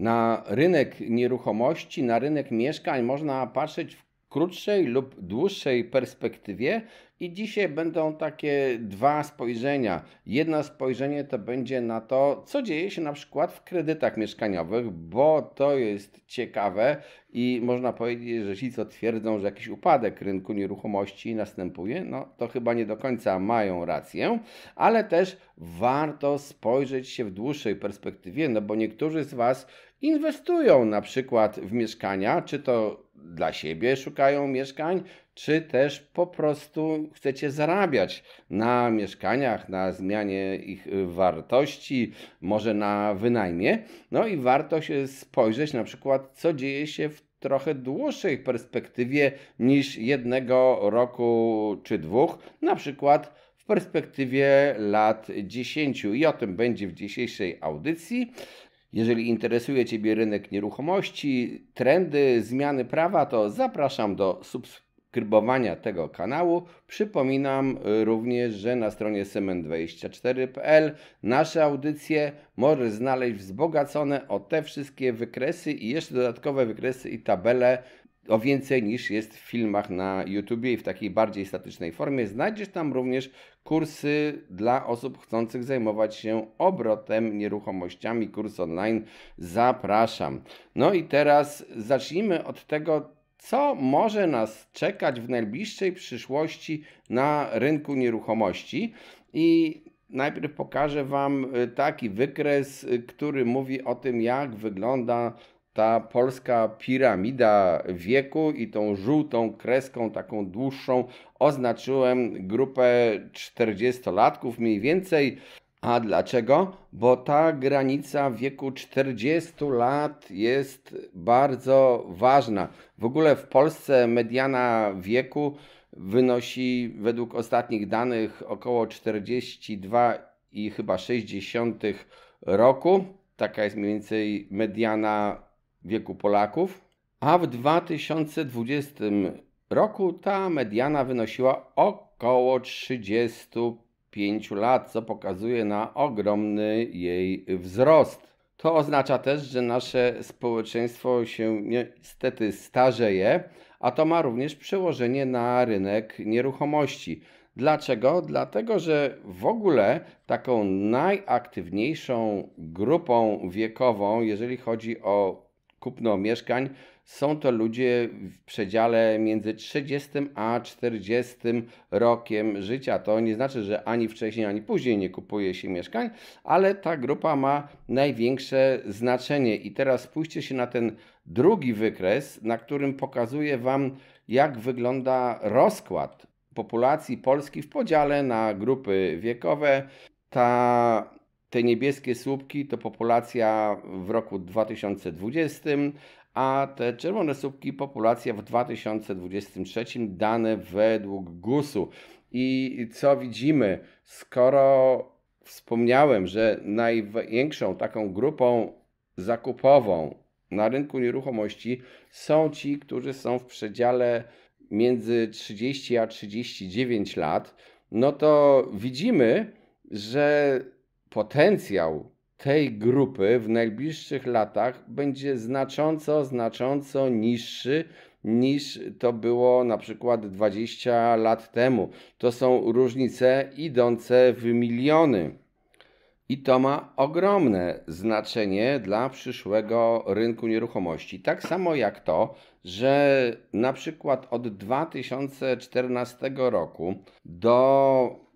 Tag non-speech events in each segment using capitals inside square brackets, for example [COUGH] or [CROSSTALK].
na rynek nieruchomości, na rynek mieszkań można patrzeć w krótszej lub dłuższej perspektywie. I dzisiaj będą takie dwa spojrzenia. Jedno spojrzenie to będzie na to, co dzieje się na przykład w kredytach mieszkaniowych, bo to jest ciekawe i można powiedzieć, że ci, co twierdzą, że jakiś upadek rynku nieruchomości następuje, no to chyba nie do końca mają rację, ale też warto spojrzeć się w dłuższej perspektywie, no bo niektórzy z Was inwestują na przykład w mieszkania, czy to dla siebie szukają mieszkań, czy też po prostu chcecie zarabiać na mieszkaniach, na zmianie ich wartości, może na wynajmie. No i warto się spojrzeć na przykład, co dzieje się w trochę dłuższej perspektywie niż jednego roku czy dwóch, na przykład w perspektywie lat 10 i o tym będzie w dzisiejszej audycji. Jeżeli interesuje Ciebie rynek nieruchomości, trendy, zmiany prawa, to zapraszam do subskrybowania tego kanału. Przypominam y, również, że na stronie semen24.pl nasze audycje możesz znaleźć wzbogacone o te wszystkie wykresy i jeszcze dodatkowe wykresy i tabele o więcej niż jest w filmach na YouTube i w takiej bardziej statycznej formie. Znajdziesz tam również kursy dla osób chcących zajmować się obrotem nieruchomościami, kurs online. Zapraszam. No i teraz zacznijmy od tego, co może nas czekać w najbliższej przyszłości na rynku nieruchomości. I najpierw pokażę Wam e, taki wykres, e, który mówi o tym, jak wygląda ta polska piramida wieku i tą żółtą kreską, taką dłuższą, oznaczyłem grupę 40-latków mniej więcej. A dlaczego? Bo ta granica wieku 40 lat jest bardzo ważna. W ogóle w Polsce mediana wieku wynosi według ostatnich danych około 42 i chyba 60 roku. Taka jest mniej więcej mediana wieku Polaków, a w 2020 roku ta mediana wynosiła około 35 lat, co pokazuje na ogromny jej wzrost. To oznacza też, że nasze społeczeństwo się niestety starzeje, a to ma również przełożenie na rynek nieruchomości. Dlaczego? Dlatego, że w ogóle taką najaktywniejszą grupą wiekową, jeżeli chodzi o kupno mieszkań, są to ludzie w przedziale między 30 a 40 rokiem życia. To nie znaczy, że ani wcześniej, ani później nie kupuje się mieszkań, ale ta grupa ma największe znaczenie. I teraz spójrzcie się na ten drugi wykres, na którym pokazuję Wam, jak wygląda rozkład populacji Polski w podziale na grupy wiekowe. Ta te niebieskie słupki to populacja w roku 2020, a te czerwone słupki populacja w 2023, dane według GUS-u. I co widzimy? Skoro wspomniałem, że największą taką grupą zakupową na rynku nieruchomości są ci, którzy są w przedziale między 30 a 39 lat, no to widzimy, że potencjał tej grupy w najbliższych latach będzie znacząco, znacząco niższy niż to było na przykład 20 lat temu. To są różnice idące w miliony. I to ma ogromne znaczenie dla przyszłego rynku nieruchomości. Tak samo jak to, że na przykład od 2014 roku do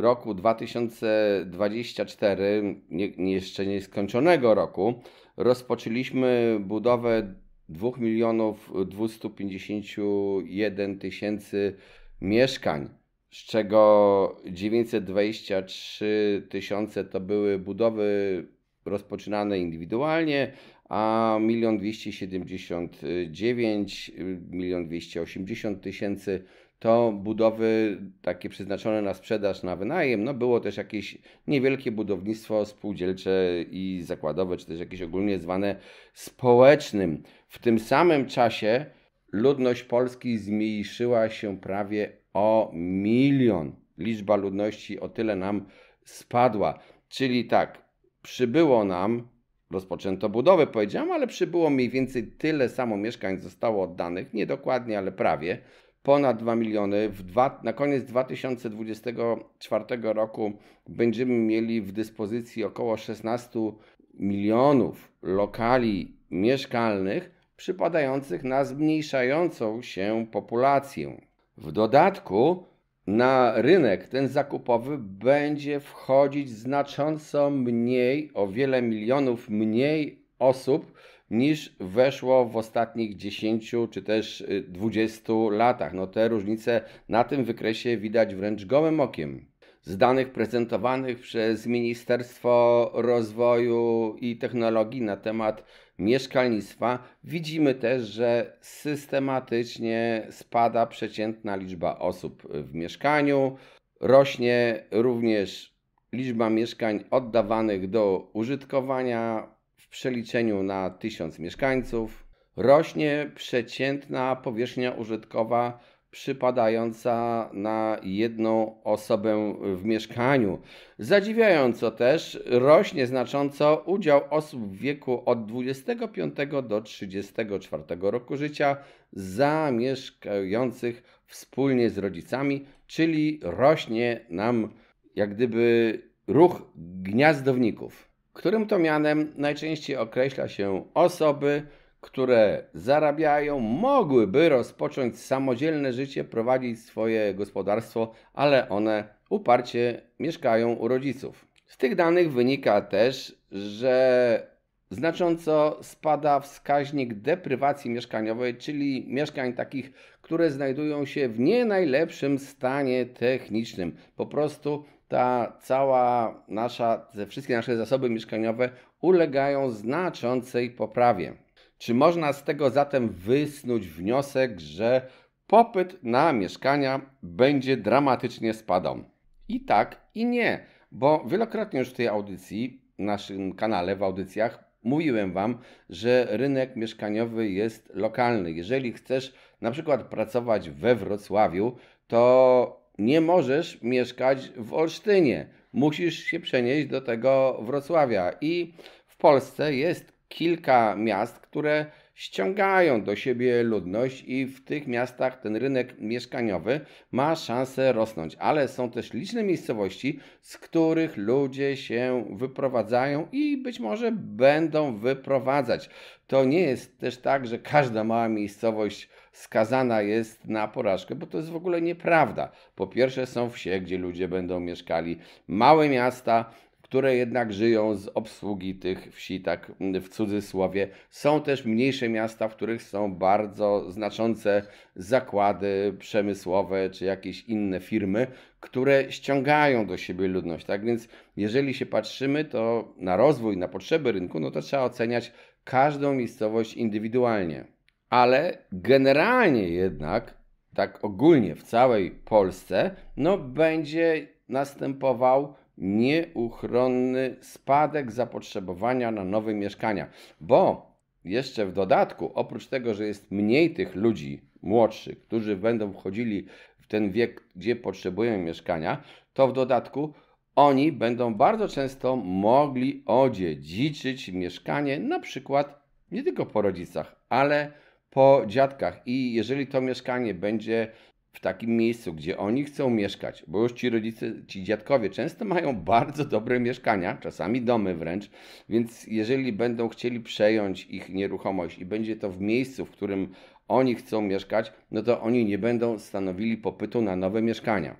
roku 2024, nie, jeszcze nieskończonego roku, rozpoczęliśmy budowę 2 milionów 251 tysięcy mieszkań, z czego 923 tysiące to były budowy rozpoczynane indywidualnie, a 1 279 1 280 tysięcy to budowy takie przeznaczone na sprzedaż, na wynajem, no było też jakieś niewielkie budownictwo spółdzielcze i zakładowe, czy też jakieś ogólnie zwane społecznym. W tym samym czasie ludność Polski zmniejszyła się prawie o milion. Liczba ludności o tyle nam spadła. Czyli tak, przybyło nam, rozpoczęto budowę, powiedziałam, ale przybyło mniej więcej tyle samo mieszkań zostało oddanych, niedokładnie, ale prawie ponad 2 miliony. W dwa, na koniec 2024 roku będziemy mieli w dyspozycji około 16 milionów lokali mieszkalnych przypadających na zmniejszającą się populację. W dodatku na rynek ten zakupowy będzie wchodzić znacząco mniej, o wiele milionów mniej osób, niż weszło w ostatnich 10 czy też 20 y, latach. No te różnice na tym wykresie widać wręcz gołym okiem. Z danych prezentowanych przez Ministerstwo Rozwoju i Technologii na temat mieszkalnictwa widzimy też, że systematycznie spada przeciętna liczba osób w mieszkaniu, rośnie również liczba mieszkań oddawanych do użytkowania w przeliczeniu na 1000 mieszkańców rośnie przeciętna powierzchnia użytkowa przypadająca na jedną osobę w mieszkaniu. Zadziwiająco też rośnie znacząco udział osób w wieku od 25 do 34 roku życia zamieszkających wspólnie z rodzicami, czyli rośnie nam jak gdyby ruch gniazdowników którym to mianem najczęściej określa się osoby, które zarabiają, mogłyby rozpocząć samodzielne życie, prowadzić swoje gospodarstwo, ale one uparcie mieszkają u rodziców. Z tych danych wynika też, że znacząco spada wskaźnik deprywacji mieszkaniowej, czyli mieszkań takich, które znajdują się w nie najlepszym stanie technicznym. Po prostu ta cała nasza, ze wszystkie nasze zasoby mieszkaniowe ulegają znaczącej poprawie. Czy można z tego zatem wysnuć wniosek, że popyt na mieszkania będzie dramatycznie spadał? I tak, i nie, bo wielokrotnie już w tej audycji, w naszym kanale, w audycjach mówiłem Wam, że rynek mieszkaniowy jest lokalny. Jeżeli chcesz na przykład pracować we Wrocławiu, to nie możesz mieszkać w Olsztynie. Musisz się przenieść do tego Wrocławia. I w Polsce jest kilka miast, które ściągają do siebie ludność i w tych miastach ten rynek mieszkaniowy ma szansę rosnąć, ale są też liczne miejscowości, z których ludzie się wyprowadzają i być może będą wyprowadzać. To nie jest też tak, że każda mała miejscowość skazana jest na porażkę, bo to jest w ogóle nieprawda. Po pierwsze są wsie, gdzie ludzie będą mieszkali, małe miasta, które jednak żyją z obsługi tych wsi, tak mm, w cudzysłowie. Są też mniejsze miasta, w których są bardzo znaczące zakłady przemysłowe czy jakieś inne firmy, które ściągają do siebie ludność. Tak więc, jeżeli się patrzymy to na rozwój, na potrzeby rynku, no to trzeba oceniać każdą miejscowość indywidualnie ale generalnie jednak, tak ogólnie w całej Polsce, no będzie następował nieuchronny spadek zapotrzebowania na nowe mieszkania, bo jeszcze w dodatku, oprócz tego, że jest mniej tych ludzi młodszych, którzy będą wchodzili w ten wiek, gdzie potrzebują mieszkania, to w dodatku oni będą bardzo często mogli odziedziczyć mieszkanie, na przykład nie tylko po rodzicach, ale po dziadkach. I jeżeli to mieszkanie będzie w takim miejscu, gdzie oni chcą mieszkać, bo już ci rodzice, ci dziadkowie często mają [LAUGHS] bardzo dobre mieszkania, czasami domy wręcz, więc jeżeli będą chcieli przejąć ich nieruchomość i będzie to w miejscu, w którym oni chcą mieszkać, no to oni nie będą stanowili popytu na nowe mieszkania.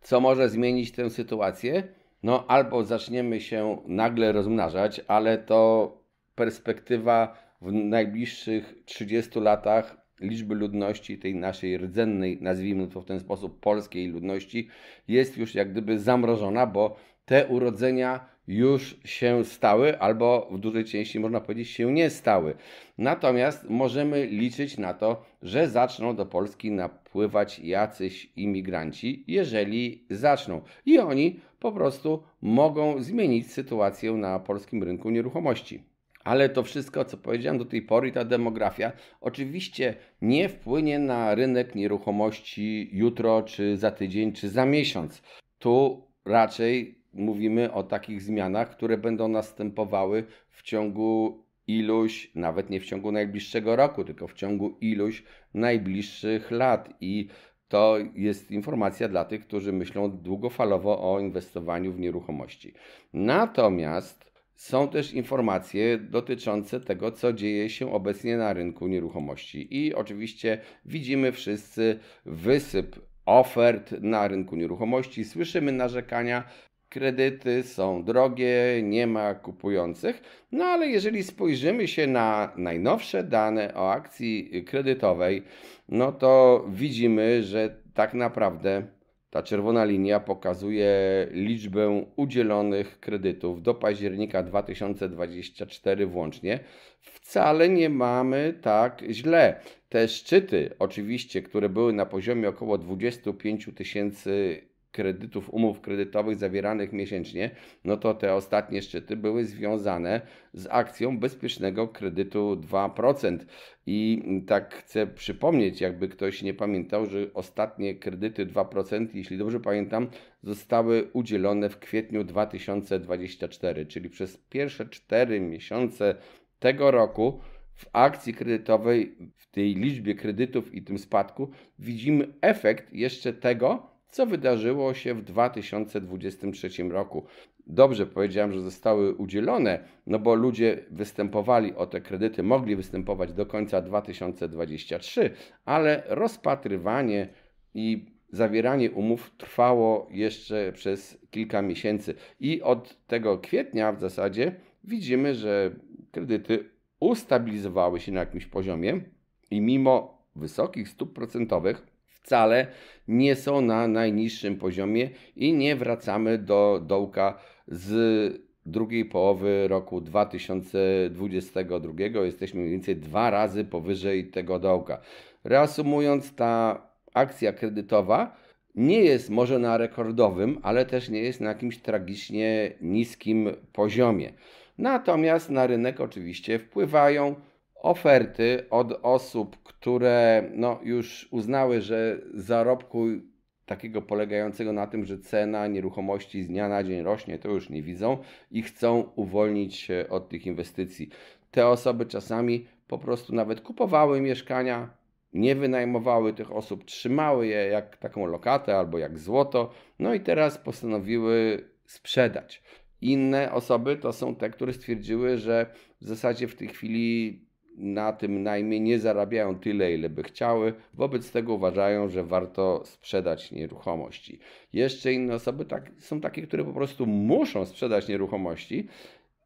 Co może zmienić tę sytuację? No albo zaczniemy się nagle rozmnażać, ale to perspektywa w najbliższych 30 latach liczby ludności tej naszej rdzennej, nazwijmy to w ten sposób, polskiej ludności jest już jak gdyby zamrożona, bo te urodzenia już się stały, albo w dużej części można powiedzieć się nie stały. Natomiast możemy liczyć na to, że zaczną do Polski napływać jacyś imigranci, jeżeli zaczną. I oni po prostu mogą zmienić sytuację na polskim rynku nieruchomości ale to wszystko, co powiedziałem do tej pory, ta demografia, oczywiście nie wpłynie na rynek nieruchomości jutro, czy za tydzień, czy za miesiąc. Tu raczej mówimy o takich zmianach, które będą następowały w ciągu iluś, nawet nie w ciągu najbliższego roku, tylko w ciągu iluś najbliższych lat. I to jest informacja dla tych, którzy myślą długofalowo o inwestowaniu w nieruchomości. Natomiast są też informacje dotyczące tego, co dzieje się obecnie na rynku nieruchomości. I oczywiście widzimy wszyscy wysyp ofert na rynku nieruchomości, słyszymy narzekania, kredyty są drogie, nie ma kupujących. No ale jeżeli spojrzymy się na najnowsze dane o akcji kredytowej, no to widzimy, że tak naprawdę ta czerwona linia pokazuje liczbę udzielonych kredytów do października 2024 włącznie. Wcale nie mamy tak źle. Te szczyty, oczywiście, które były na poziomie około 25 tysięcy kredytów, umów kredytowych zawieranych miesięcznie, no to te ostatnie szczyty były związane z akcją bezpiecznego kredytu 2%. I tak chcę przypomnieć, jakby ktoś nie pamiętał, że ostatnie kredyty 2%, jeśli dobrze pamiętam, zostały udzielone w kwietniu 2024, czyli przez pierwsze 4 miesiące tego roku w akcji kredytowej, w tej liczbie kredytów i tym spadku widzimy efekt jeszcze tego, co wydarzyło się w 2023 roku. Dobrze powiedziałem, że zostały udzielone, no bo ludzie występowali o te kredyty, mogli występować do końca 2023, ale rozpatrywanie i zawieranie umów trwało jeszcze przez kilka miesięcy. I od tego kwietnia w zasadzie widzimy, że kredyty ustabilizowały się na jakimś poziomie i mimo wysokich stóp procentowych wcale nie są na najniższym poziomie i nie wracamy do dołka z drugiej połowy roku 2022. Jesteśmy mniej więcej dwa razy powyżej tego dołka. Reasumując, ta akcja kredytowa nie jest może na rekordowym, ale też nie jest na jakimś tragicznie niskim poziomie. Natomiast na rynek oczywiście wpływają oferty od osób, które no, już uznały, że zarobku takiego polegającego na tym, że cena nieruchomości z dnia na dzień rośnie, to już nie widzą i chcą uwolnić się od tych inwestycji. Te osoby czasami po prostu nawet kupowały mieszkania, nie wynajmowały tych osób, trzymały je jak taką lokatę albo jak złoto, no i teraz postanowiły sprzedać. Inne osoby to są te, które stwierdziły, że w zasadzie w tej chwili na tym najmie nie zarabiają tyle, ile by chciały, wobec tego uważają, że warto sprzedać nieruchomości. Jeszcze inne osoby tak, są takie, które po prostu muszą sprzedać nieruchomości,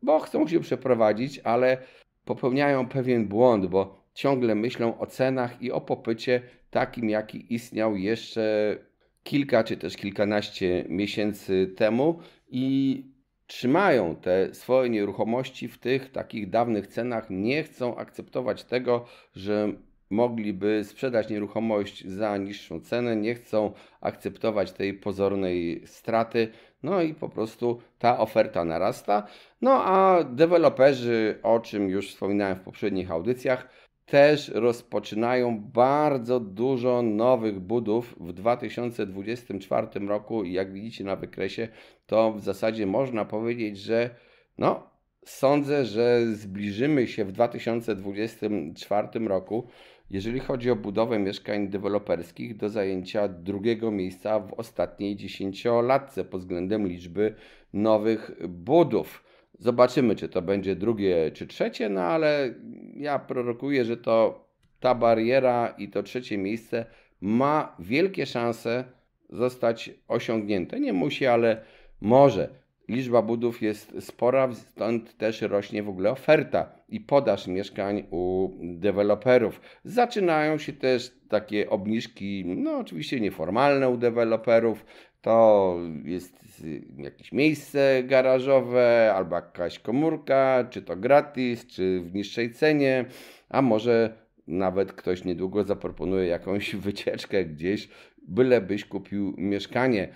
bo chcą się przeprowadzić, ale popełniają pewien błąd, bo ciągle myślą o cenach i o popycie takim, jaki istniał jeszcze kilka czy też kilkanaście miesięcy temu i trzymają te swoje nieruchomości w tych takich dawnych cenach, nie chcą akceptować tego, że mogliby sprzedać nieruchomość za niższą cenę, nie chcą akceptować tej pozornej straty. No i po prostu ta oferta narasta. No a deweloperzy, o czym już wspominałem w poprzednich audycjach, też rozpoczynają bardzo dużo nowych budów w 2024 roku. I jak widzicie na wykresie, to w zasadzie można powiedzieć, że no, sądzę, że zbliżymy się w 2024 roku, jeżeli chodzi o budowę mieszkań deweloperskich, do zajęcia drugiego miejsca w ostatniej dziesięciolatce pod względem liczby nowych budów. Zobaczymy, czy to będzie drugie czy trzecie, no ale ja prorokuję, że to ta bariera i to trzecie miejsce ma wielkie szanse zostać osiągnięte. Nie musi, ale może. Liczba budów jest spora, stąd też rośnie w ogóle oferta i podaż mieszkań u deweloperów. Zaczynają się też takie obniżki, no oczywiście nieformalne u deweloperów, to jest y, jakieś miejsce garażowe, albo jakaś komórka, czy to gratis, czy w niższej cenie, a może nawet ktoś niedługo zaproponuje jakąś [LAUGHS] wycieczkę gdzieś, bylebyś kupił mieszkanie.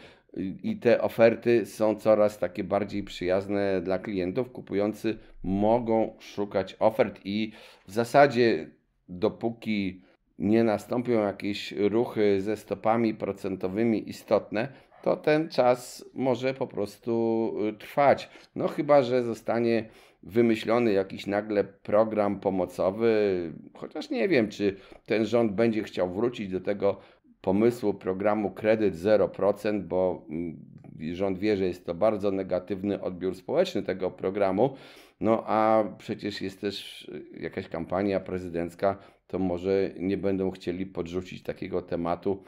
I te oferty są coraz takie bardziej przyjazne dla klientów. Kupujący mogą szukać ofert i w zasadzie dopóki nie nastąpią jakieś ruchy ze stopami procentowymi istotne, to ten czas może po prostu y, trwać. No chyba, że zostanie wymyślony jakiś nagle program pomocowy, chociaż nie wiem, czy ten rząd będzie chciał wrócić do tego pomysłu programu kredyt 0%, bo mm, rząd wie, że jest to bardzo negatywny odbiór społeczny tego programu. No a przecież jest też jakaś kampania prezydencka, to może nie będą chcieli podrzucić takiego tematu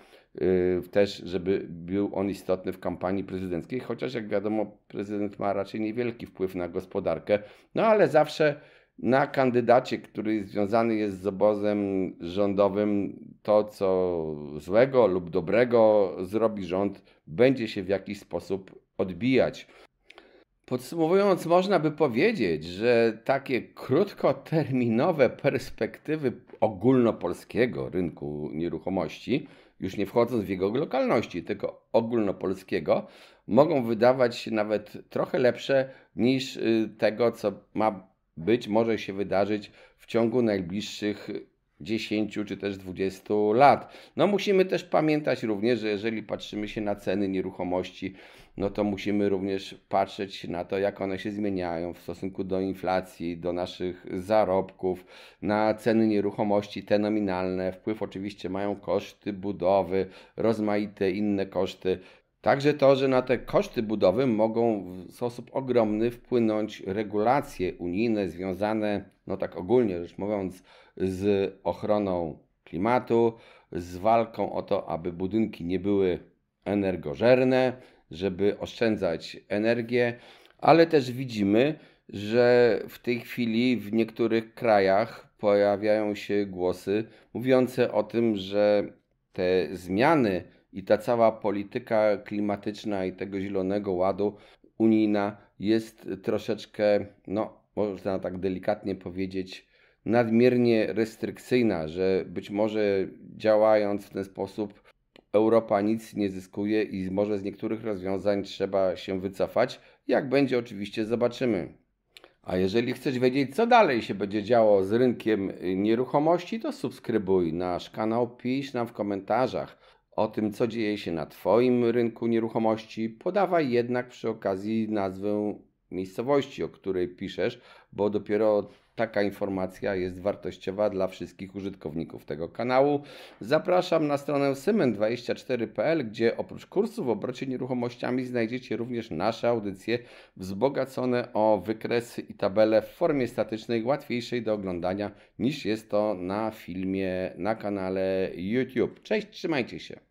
Y, też, żeby był on istotny w kampanii prezydenckiej, chociaż jak wiadomo, prezydent ma raczej niewielki wpływ na gospodarkę, no ale zawsze na kandydacie, który związany jest z obozem rządowym, to co złego lub dobrego zrobi rząd, będzie się w jakiś sposób odbijać. Podsumowując, można by powiedzieć, że takie krótkoterminowe perspektywy ogólnopolskiego rynku nieruchomości już nie wchodząc w jego lokalności, tylko ogólnopolskiego, mogą wydawać się nawet trochę lepsze niż y, tego, co ma być, może się wydarzyć w ciągu najbliższych 10 czy też 20 lat. No musimy też pamiętać również, że jeżeli patrzymy się na ceny nieruchomości no to musimy również patrzeć na to, jak one się zmieniają w stosunku do inflacji, do naszych zarobków, na ceny nieruchomości, te nominalne. Wpływ oczywiście mają koszty budowy, rozmaite inne koszty. Także to, że na te koszty budowy mogą w sposób ogromny wpłynąć regulacje unijne związane, no tak ogólnie rzecz mówiąc, z ochroną klimatu, z walką o to, aby budynki nie były energożerne, żeby oszczędzać energię, ale też widzimy, że w tej chwili w niektórych krajach pojawiają się głosy mówiące o tym, że te zmiany i ta cała polityka klimatyczna i tego zielonego ładu unijna jest troszeczkę, no można tak delikatnie powiedzieć, nadmiernie restrykcyjna, że być może działając w ten sposób Europa nic nie zyskuje i może z niektórych rozwiązań trzeba się wycofać. Jak będzie, oczywiście zobaczymy. A jeżeli chcesz wiedzieć, co dalej się będzie działo z rynkiem y, nieruchomości, to subskrybuj nasz kanał, pisz nam w komentarzach o tym, co dzieje się na Twoim rynku nieruchomości. Podawaj jednak przy okazji nazwę miejscowości, o której piszesz, bo dopiero taka informacja jest wartościowa dla wszystkich użytkowników tego kanału. Zapraszam na stronę symen24.pl, gdzie oprócz kursu w obrocie nieruchomościami znajdziecie również nasze audycje wzbogacone o wykresy i tabele w formie statycznej, łatwiejszej do oglądania niż jest to na filmie na kanale YouTube. Cześć, trzymajcie się!